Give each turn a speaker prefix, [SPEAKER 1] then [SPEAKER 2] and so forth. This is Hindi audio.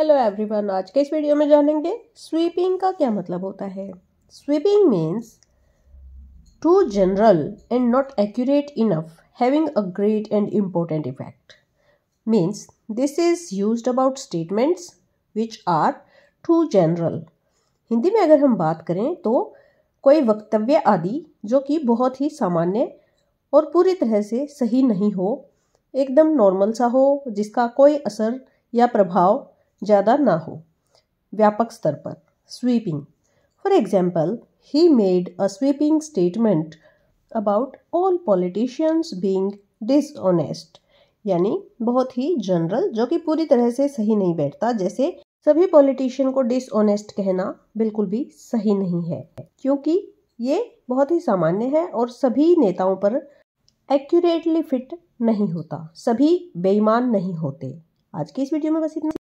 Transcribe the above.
[SPEAKER 1] हेलो एवरीवन आज के इस वीडियो में जानेंगे स्वीपिंग का क्या मतलब होता है sweeping means too general and not accurate enough having a great and important effect means this is use about statements which are too general Hindi में अगर हम बात करें तो कोई वक्तव्य आदि जो कि बहुत ही सामान्य और पूरी तरह से सही नहीं हो एकदम नॉर्मल सा हो जिसका कोई असर या प्रभाव ज़्यादा ना हो व्यापक स्तर पर sweeping for example he made a sweeping statement about all politicians being dishonest यानी बहुत ही जनरल जो कि पूरी तरह से सही नहीं बैठता जैसे सभी पॉलिटिशियन को डिसऑनेस्ट कहना बिल्कुल भी सही नहीं है क्योंकि ये बहुत ही सामान्य है और सभी नेताओं पर एक्यूरेटली फिट नहीं होता सभी बेईमान नहीं होते आज की इस वीडियो में बस इतना